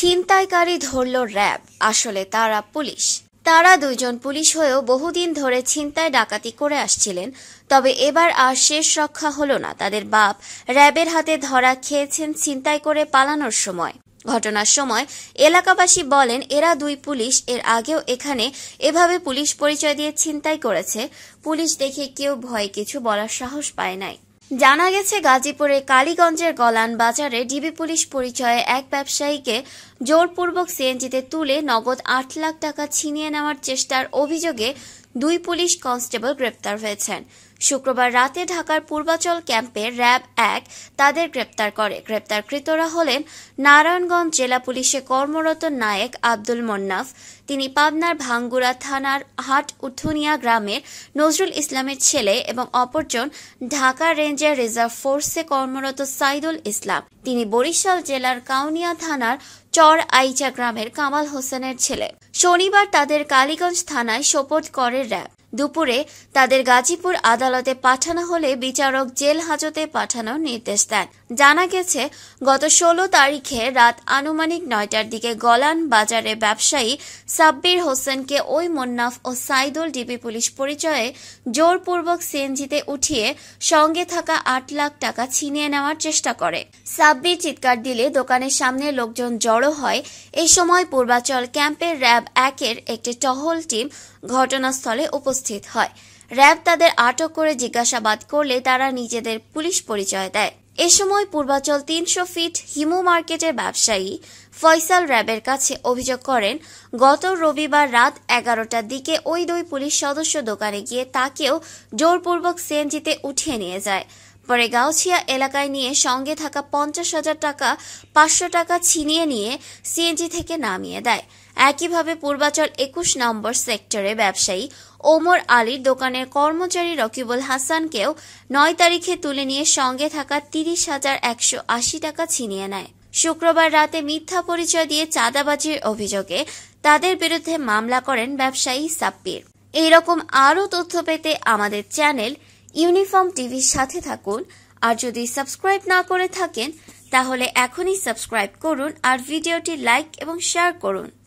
ছিনতাইকারী ধরল র্যাব আসলে তারা পুলিশ তারা দুইজন পুলিশ হয়েও বহুদিন ধরে ছিনতাই ডাকাতি করে আসছিলেন তবে এবার আর শেষ রক্ষা হল না তাদের বাপ র্যাবের হাতে ধরা খেয়েছেন ছিনতাই করে পালানোর সময় ঘটনার সময় এলাকাবাসী বলেন এরা দুই পুলিশ এর আগেও এখানে এভাবে পুলিশ পরিচয় দিয়ে ছিনতাই করেছে পুলিশ দেখে কেউ ভয় কিছু বলার সাহস পায় নাই জানা গেছে গাজীপুরে কালীগঞ্জের গলান বাজারে ডিবি পুলিশ পরিচয়ে এক ব্যবসায়ীকে জোরপূর্বক সিএনজিতে তুলে নগদ আট লাখ টাকা ছিনিয়ে নেওয়ার চেষ্টার অভিযোগে দুই পুলিশ কনস্টেবল গ্রেপ্তার হয়েছেন শুক্রবার রাতে ঢাকার পূর্বাচল ক্যাম্পে র্যাব এক তাদের গ্রেপ্তার করে গ্রেপ্তারকৃতরা হলেন নারায়ণগঞ্জ জেলা পুলিশে কর্মরত নায়েক আব্দুল মন্নাফ তিনি পাবনার ভাঙ্গুড়া থানার হাট উঠুনিয়া গ্রামের নজরুল ইসলামের ছেলে এবং অপরজন ঢাকা রেঞ্জের রিজার্ভ ফোর্সে কর্মরত সাইদুল ইসলাম তিনি বরিশাল জেলার কাউনিয়া থানার চর আইচা গ্রামের কামাল হোসেনের ছেলে শনিবার তাদের কালীগঞ্জ থানায় সোপোর্ট করে র্যাব দুপুরে তাদের গাজীপুর আদালতে পাঠানো হলে বিচারক জেল হাজতে পাঠানোর নির্দেশ দেন জানা গেছে গত ষোলো তারিখে রাত আনুমানিক নয়টার দিকে গলান বাজারে ব্যবসায়ী সাব্বির হোসেনকে ওই মোন্নাফ ও সাইদুল ডিবি পুলিশ পরিচয়ে জোরপূর্বক সিএনজিতে উঠিয়ে সঙ্গে থাকা আট লাখ টাকা ছিনিয়ে নেওয়ার চেষ্টা করে সাব্বির চিৎকার দিলে দোকানের সামনে লোকজন জড়ো হয় এই সময় পূর্বাচল ক্যাম্পের র্যাব একের একটি টহল টিম ঘটনাস্থলে উপস্থিত উপস্থিত হয় র্যাব তাদের আটক করে জিজ্ঞাসাবাদ করলে তারা নিজেদের পুলিশ পরিচয় দেয় এ সময় পূর্বাচল তিনশো ফিট হিমু মার্কেটের ব্যবসায়ী ফয়সাল র্যাবের কাছে অভিযোগ করেন গত রবিবার রাত এগারোটার দিকে ওই দুই পুলিশ সদস্য দোকানে গিয়ে তাকেও জোরপূর্বক সিএনজিতে উঠিয়ে নিয়ে যায় পরে গাউছিয়া এলাকায় নিয়ে সঙ্গে থাকা পঞ্চাশ হাজার টাকা পাঁচশো টাকা ছিনিয়ে নিয়ে সিএনজি থেকে নামিয়ে দেয় একইভাবে পূর্বাচল একুশ নম্বর সেক্টরে ব্যবসায়ী ওমর আলীর দোকানের কর্মচারী রকিবুল হাসানকেও নয় তারিখে তুলে নিয়ে সঙ্গে থাকা তিরিশ হাজার একশো আশি টাকা ছিনিয়ে নেয় শুক্রবার রাতে মিথ্যা পরিচয় দিয়ে চাঁদাবাজির অভিযোগে তাদের বিরুদ্ধে মামলা করেন ব্যবসায়ী সাপ্পির এইরকম আরও তথ্য পেতে আমাদের চ্যানেল ইউনিফর্ম টিভির সাথে থাকুন আর যদি সাবস্ক্রাইব না করে থাকেন তাহলে এখনই সাবস্ক্রাইব করুন আর ভিডিওটি লাইক এবং শেয়ার করুন